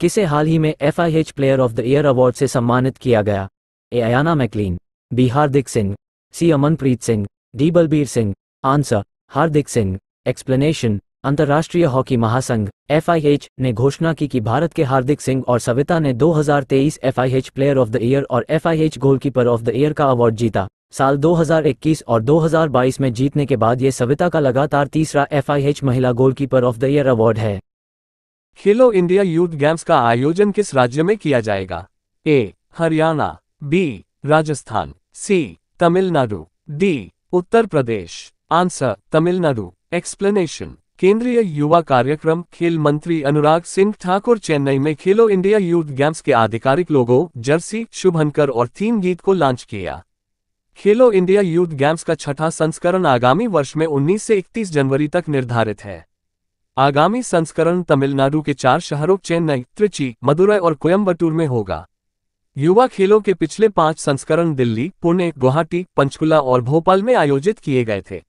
किसे हाल ही में FIH player of the year award से सम्मानित किया गया A Ayana McLean B Hardik Singh C Amanpreet Singh D Balbir Singh answer Hardik Singh explanation अंतर्राष्ट्रीय हॉकी महासंघ एफआईएच ने घोषणा की कि भारत के हार्दिक सिंह और सविता ने 2023 H player of the year और FIH goalkeeper of the year का अवार्ड जीता साल 2021 और 2022 में जीतने के बाद ये सविता का लगातार तीसरा एफआईएच महिला goalkeeper of the year award है खेलो इंडिया यूथ गेम्स का आयोजन किस राज्य में किया जाएगा A Haryana B Rajasthan C Tamil Nadu D Uttar Pradesh answer Tamil Nadu explanation केंद्रीय युवा कार्यक्रम खेल मंत्री अनुराग सिंह ठाकुर चेन्नई में खेलो इंडिया यूथ गेम्स के आधिकारिक लोगो जर्सी शुभंकर और थीम गीत को लॉन्च किया खेलो इंडिया यूथ गेम्स का छठा संस्करण आगामी वर्ष में 19 से 31 जनवरी तक निर्धारित है आगामी संस्करण तमिलनाडु के चार शहरों चेन्नई त्रिची मदुरई और कोयम्बटूर में होगा युवा खेलों के पिछले पांच संस्करण दिल्ली पुणे गुवाहाटी पंचकुला और भोपाल में आयोजित किए गए थे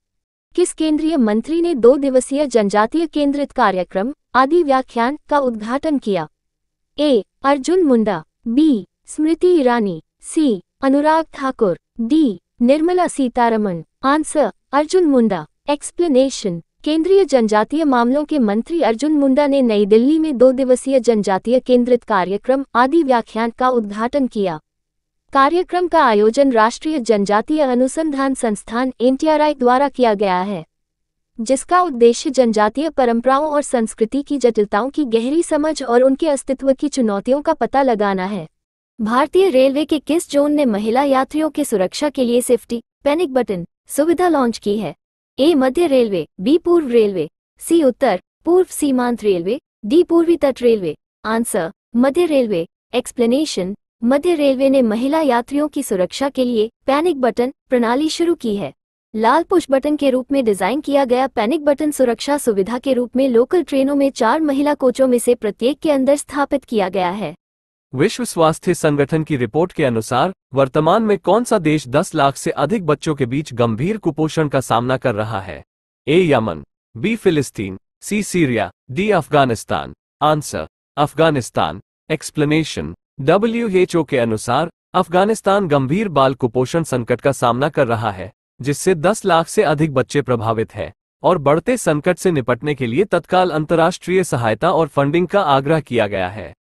किस केंद्रीय मंत्री ने दो दिवसीय जनजातीय केंद्रित कार्यक्रम आदि व्याख्यान का उद्घाटन किया A Arjun Munda B Smriti Irani C Anurag Thakur D Nirmala Sitharaman answer Arjun Munda explanation केंद्रीय जनजातीय मामलों के मंत्री अर्जुन मुंडा ने नई दिल्ली में दो दिवसीय जनजातीय केंद्रित कार्यक्रम आदि व्याख्यान का उद्घाटन किया कार्यक्रम का आयोजन राष्ट्रीय जनजातीय अनुसंधान संस्थान एनटीआरआई द्वारा किया गया है जिसका उद्देश्य जनजातीय परंपराओं और संस्कृति की जटिलताओं की गहरी समझ और उनके अस्तित्व की चुनौतियों का पता लगाना है भारतीय रेलवे के किस जोन ने महिला यात्रियों की सुरक्षा के लिए सेफ्टी पैनिक बटन सुविधा लॉन्च की है ए मध्य रेलवे बी पूर्व रेलवे सी उत्तर पूर्व सीमांत रेलवे डी पूर्वी तट रेलवे आंसर मध्य रेलवे एक्सप्लेनेशन मध्य रेलवे ने महिला यात्रियों की सुरक्षा के लिए पैनिक बटन प्रणाली शुरू की है लाल पुश बटन के रूप में डिजाइन किया गया पैनिक बटन सुरक्षा सुविधा के रूप में लोकल ट्रेनों में चार महिला कोचों में से प्रत्येक के अंदर स्थापित किया गया है विश्व स्वास्थ्य संगठन की रिपोर्ट के अनुसार वर्तमान में कौन सा देश 10 लाख से अधिक बच्चों के बीच गंभीर कुपोषण का सामना कर रहा है ए यमन बी फिलिस्तीन C Syria D Afghanistan answer Afghanistan explanation W के अनुसार अफगानिस्तान गंभीर बाल कुपोषण संकट का सामना कर रहा है जिससे 10 लाख से अधिक बच्चे प्रभावित हैं और बढ़ते संकट से निपटने के लिए तत्काल अंतर्राष्ट्रीय सहायता और फंडिंग का आग्रह किया गया है